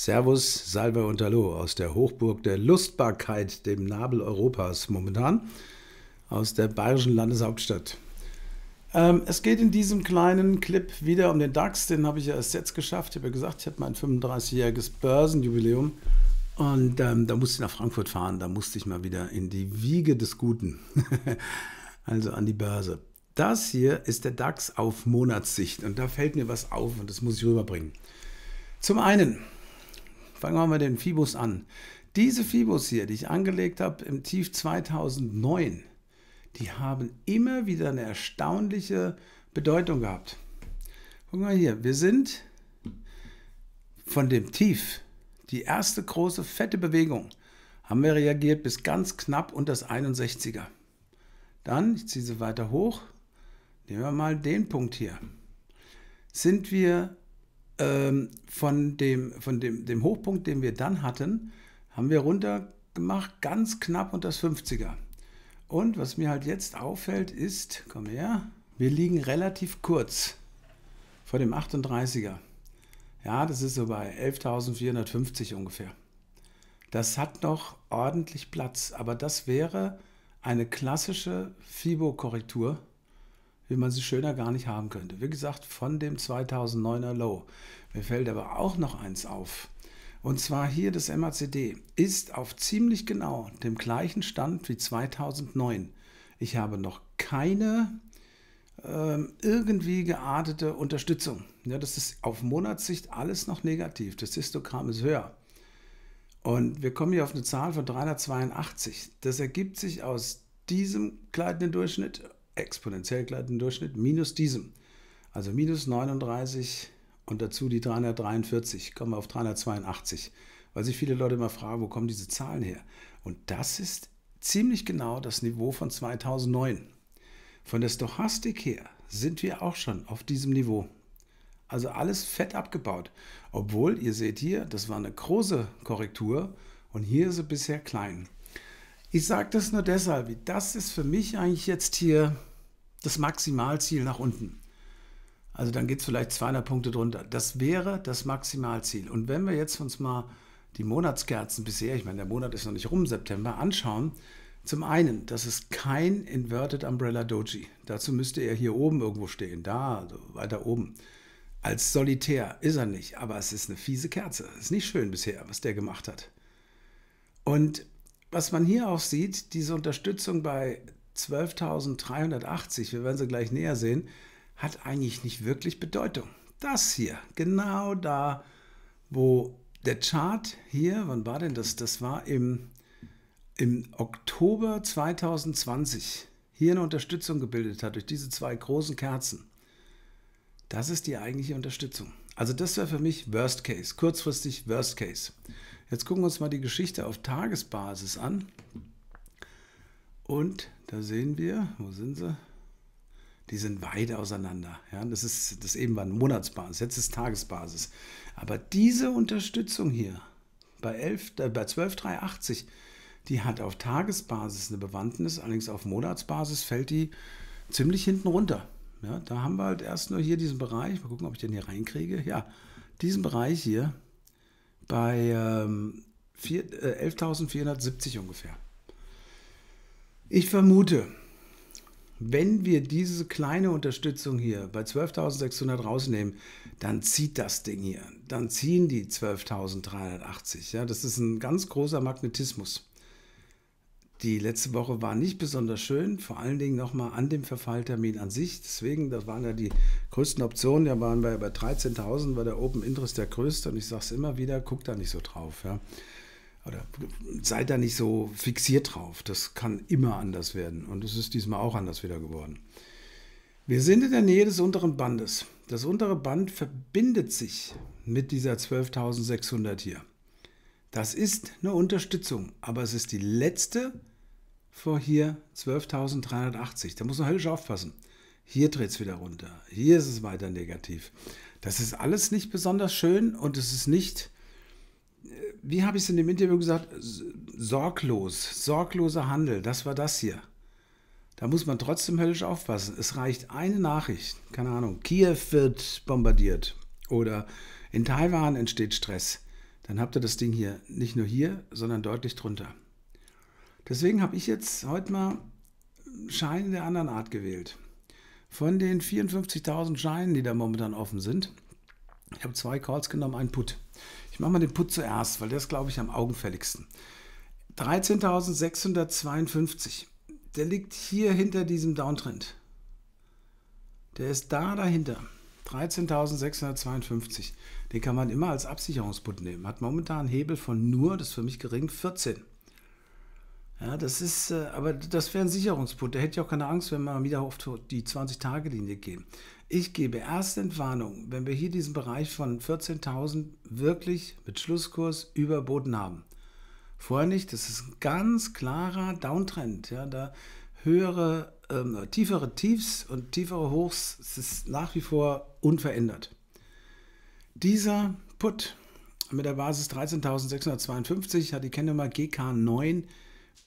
Servus, Salve und Hallo aus der Hochburg der Lustbarkeit, dem Nabel Europas momentan, aus der bayerischen Landeshauptstadt. Ähm, es geht in diesem kleinen Clip wieder um den DAX, den habe ich ja erst jetzt geschafft. Ich habe ja gesagt, ich habe mein 35-jähriges Börsenjubiläum und ähm, da musste ich nach Frankfurt fahren, da musste ich mal wieder in die Wiege des Guten, also an die Börse. Das hier ist der DAX auf Monatssicht und da fällt mir was auf und das muss ich rüberbringen. Zum einen, Fangen wir mal den Fibus an. Diese Fibus hier, die ich angelegt habe im Tief 2009, die haben immer wieder eine erstaunliche Bedeutung gehabt. Guck mal hier, wir sind von dem Tief, die erste große fette Bewegung, haben wir reagiert bis ganz knapp unter das 61er. Dann, ich ziehe sie weiter hoch, nehmen wir mal den Punkt hier, sind wir ähm, von, dem, von dem, dem Hochpunkt, den wir dann hatten, haben wir runter gemacht, ganz knapp unter das 50er. Und was mir halt jetzt auffällt, ist, komm her, wir liegen relativ kurz vor dem 38er. Ja, das ist so bei 11.450 ungefähr. Das hat noch ordentlich Platz, aber das wäre eine klassische FIBO-Korrektur wie man sie schöner gar nicht haben könnte. Wie gesagt, von dem 2009er Low. Mir fällt aber auch noch eins auf. Und zwar hier das MACD ist auf ziemlich genau dem gleichen Stand wie 2009. Ich habe noch keine ähm, irgendwie geartete Unterstützung. Ja, das ist auf Monatssicht alles noch negativ. Das Histogramm ist höher. Und wir kommen hier auf eine Zahl von 382. Das ergibt sich aus diesem gleitenden Durchschnitt exponentiell gleitenden Durchschnitt minus diesem. Also minus 39 und dazu die 343, kommen wir auf 382. Weil sich viele Leute immer fragen, wo kommen diese Zahlen her? Und das ist ziemlich genau das Niveau von 2009. Von der Stochastik her sind wir auch schon auf diesem Niveau. Also alles fett abgebaut. Obwohl, ihr seht hier, das war eine große Korrektur und hier ist sie bisher klein. Ich sage das nur deshalb, das ist für mich eigentlich jetzt hier das Maximalziel nach unten. Also dann geht es vielleicht 200 Punkte drunter. Das wäre das Maximalziel. Und wenn wir jetzt uns mal die Monatskerzen bisher, ich meine, der Monat ist noch nicht rum, September, anschauen, zum einen, das ist kein Inverted Umbrella Doji. Dazu müsste er hier oben irgendwo stehen, da, also weiter oben. Als Solitär ist er nicht, aber es ist eine fiese Kerze. Es ist nicht schön bisher, was der gemacht hat. Und was man hier auch sieht, diese Unterstützung bei 12.380, wir werden sie gleich näher sehen, hat eigentlich nicht wirklich Bedeutung. Das hier, genau da, wo der Chart hier, wann war denn das? Das war im, im Oktober 2020 hier eine Unterstützung gebildet hat durch diese zwei großen Kerzen. Das ist die eigentliche Unterstützung. Also das wäre für mich Worst Case, kurzfristig Worst Case. Jetzt gucken wir uns mal die Geschichte auf Tagesbasis an und da sehen wir, wo sind sie? Die sind weit auseinander. Ja, das ist das eben war Monatsbasis, jetzt ist Tagesbasis. Aber diese Unterstützung hier bei, äh, bei 12,380, die hat auf Tagesbasis eine Bewandtnis, allerdings auf Monatsbasis fällt die ziemlich hinten runter. Ja, da haben wir halt erst nur hier diesen Bereich, mal gucken, ob ich den hier reinkriege. Ja, diesen Bereich hier bei ähm, 11.470 äh, ungefähr. Ich vermute, wenn wir diese kleine Unterstützung hier bei 12.600 rausnehmen, dann zieht das Ding hier. Dann ziehen die 12.380. Ja, das ist ein ganz großer Magnetismus. Die letzte Woche war nicht besonders schön, vor allen Dingen nochmal an dem Verfalltermin an sich. Deswegen, das waren ja die größten Optionen. Da waren wir bei 13.000, war der Open Interest der größte. Und ich sage es immer wieder, guck da nicht so drauf. Ja oder seid da nicht so fixiert drauf. Das kann immer anders werden. Und es ist diesmal auch anders wieder geworden. Wir sind in der Nähe des unteren Bandes. Das untere Band verbindet sich mit dieser 12.600 hier. Das ist eine Unterstützung, aber es ist die letzte vor hier 12.380. Da muss man höllisch aufpassen. Hier dreht es wieder runter. Hier ist es weiter negativ. Das ist alles nicht besonders schön und es ist nicht wie habe ich es in dem Interview gesagt? Sorglos, sorgloser Handel, das war das hier. Da muss man trotzdem höllisch aufpassen. Es reicht eine Nachricht, keine Ahnung, Kiew wird bombardiert oder in Taiwan entsteht Stress. Dann habt ihr das Ding hier nicht nur hier, sondern deutlich drunter. Deswegen habe ich jetzt heute mal Scheine der anderen Art gewählt. Von den 54.000 Scheinen, die da momentan offen sind, ich habe zwei Calls genommen, einen Put. Ich mache mal den Put zuerst, weil der ist, glaube ich, am augenfälligsten. 13.652. Der liegt hier hinter diesem Downtrend. Der ist da dahinter. 13.652. Den kann man immer als Absicherungsput nehmen. Hat momentan einen Hebel von nur, das ist für mich gering, 14. Ja, das ist, äh, aber das wäre ein Sicherungsput. Der hätte ich auch keine Angst, wenn wir wieder auf die 20-Tage-Linie gehen. Ich gebe erst Entwarnung, wenn wir hier diesen Bereich von 14.000 wirklich mit Schlusskurs überboten haben. Vorher nicht, das ist ein ganz klarer Downtrend. Ja, da höhere, ähm, tiefere Tiefs und tiefere Hochs das ist nach wie vor unverändert. Dieser Put mit der Basis 13.652 hat die Kennnummer GK9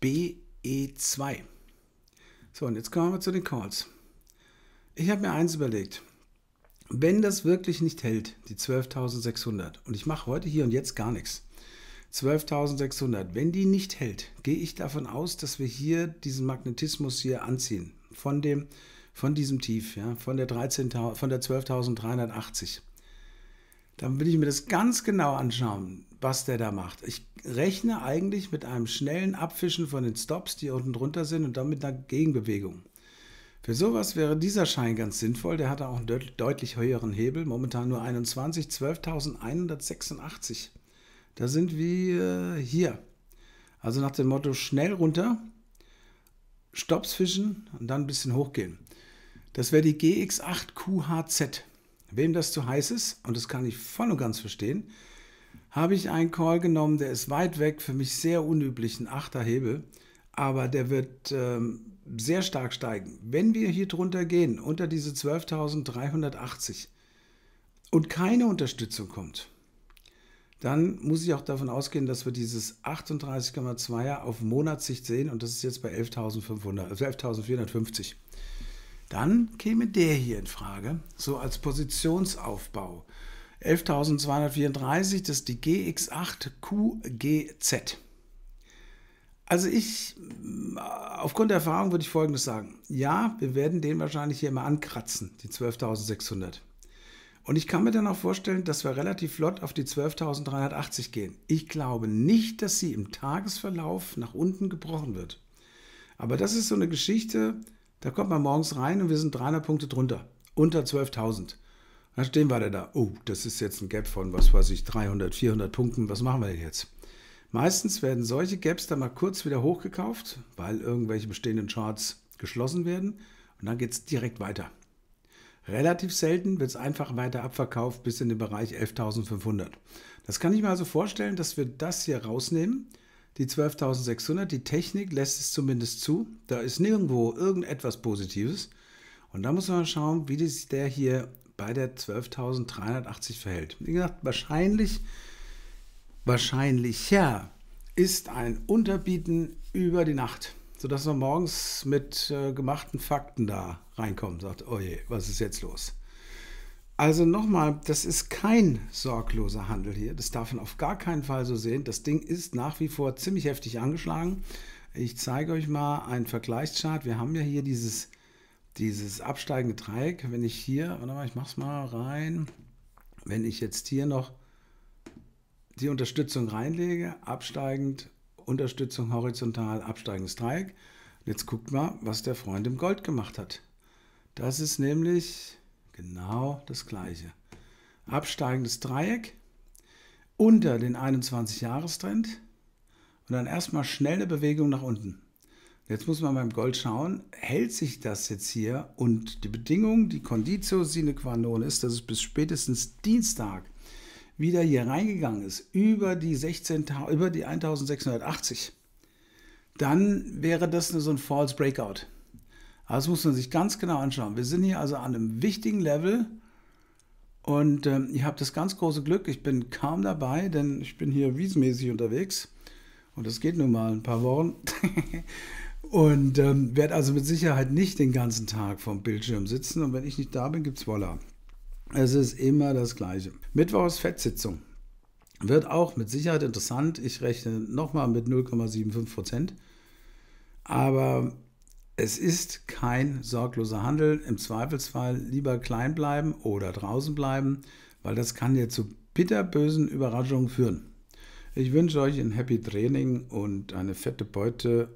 BE2. So, und jetzt kommen wir zu den Calls ich habe mir eins überlegt. Wenn das wirklich nicht hält, die 12.600, und ich mache heute hier und jetzt gar nichts, 12.600, wenn die nicht hält, gehe ich davon aus, dass wir hier diesen Magnetismus hier anziehen. Von, dem, von diesem Tief, ja, von der, von der 12.380. Dann will ich mir das ganz genau anschauen, was der da macht. Ich rechne eigentlich mit einem schnellen Abfischen von den Stops, die unten drunter sind, und dann mit einer Gegenbewegung. Für sowas wäre dieser Schein ganz sinnvoll. Der hatte auch einen deutlich höheren Hebel. Momentan nur 21, 12.186. Da sind wir äh, hier. Also nach dem Motto schnell runter, Stops fischen und dann ein bisschen hochgehen. Das wäre die GX8 QHZ. Wem das zu heiß ist, und das kann ich voll und ganz verstehen, habe ich einen Call genommen, der ist weit weg, für mich sehr unüblich, ein 8er Hebel, aber der wird ähm, sehr stark steigen, wenn wir hier drunter gehen, unter diese 12.380 und keine Unterstützung kommt, dann muss ich auch davon ausgehen, dass wir dieses 38,2er auf Monatssicht sehen und das ist jetzt bei 11.500, 11.450. Also dann käme der hier in Frage, so als Positionsaufbau. 11.234, das ist die GX8QGZ. Also ich, äh, aufgrund der Erfahrung würde ich Folgendes sagen. Ja, wir werden den wahrscheinlich hier immer ankratzen, die 12.600. Und ich kann mir dann auch vorstellen, dass wir relativ flott auf die 12.380 gehen. Ich glaube nicht, dass sie im Tagesverlauf nach unten gebrochen wird. Aber das ist so eine Geschichte, da kommt man morgens rein und wir sind 300 Punkte drunter, unter 12.000. Dann stehen wir da, oh, das ist jetzt ein Gap von, was weiß ich, 300, 400 Punkten, was machen wir denn jetzt? Meistens werden solche Gaps dann mal kurz wieder hochgekauft, weil irgendwelche bestehenden Charts geschlossen werden und dann geht es direkt weiter. Relativ selten wird es einfach weiter abverkauft bis in den Bereich 11.500. Das kann ich mir also vorstellen, dass wir das hier rausnehmen, die 12.600. Die Technik lässt es zumindest zu. Da ist nirgendwo irgendetwas Positives. Und da muss man schauen, wie sich der hier bei der 12.380 verhält. Wie gesagt, wahrscheinlich Wahrscheinlicher ist ein Unterbieten über die Nacht, sodass man morgens mit äh, gemachten Fakten da reinkommt und sagt, oh je, was ist jetzt los? Also nochmal, das ist kein sorgloser Handel hier. Das darf man auf gar keinen Fall so sehen. Das Ding ist nach wie vor ziemlich heftig angeschlagen. Ich zeige euch mal einen Vergleichschart. Wir haben ja hier dieses, dieses absteigende Dreieck. Wenn ich hier, warte mal, ich mach's mal rein. Wenn ich jetzt hier noch die Unterstützung reinlege, absteigend, Unterstützung horizontal, absteigendes Dreieck. jetzt guckt mal, was der Freund im Gold gemacht hat. Das ist nämlich genau das gleiche. Absteigendes Dreieck unter den 21-Jahres-Trend und dann erstmal schnelle Bewegung nach unten. Jetzt muss man beim Gold schauen, hält sich das jetzt hier und die Bedingung, die Conditio sine qua non ist, dass es bis spätestens Dienstag wieder hier reingegangen ist, über die, 16, über die 1680, dann wäre das so ein False Breakout. Also das muss man sich ganz genau anschauen. Wir sind hier also an einem wichtigen Level und ähm, ich habe das ganz große Glück, ich bin kaum dabei, denn ich bin hier wiesmäßig unterwegs und das geht nun mal ein paar Wochen. und ähm, werde also mit Sicherheit nicht den ganzen Tag vom Bildschirm sitzen und wenn ich nicht da bin, gibt es Voila. Es ist immer das Gleiche. Mittwochs Fettsitzung. Wird auch mit Sicherheit interessant. Ich rechne nochmal mit 0,75 Prozent. Aber es ist kein sorgloser Handel. Im Zweifelsfall lieber klein bleiben oder draußen bleiben, weil das kann dir zu bitterbösen Überraschungen führen. Ich wünsche euch ein happy Training und eine fette Beute.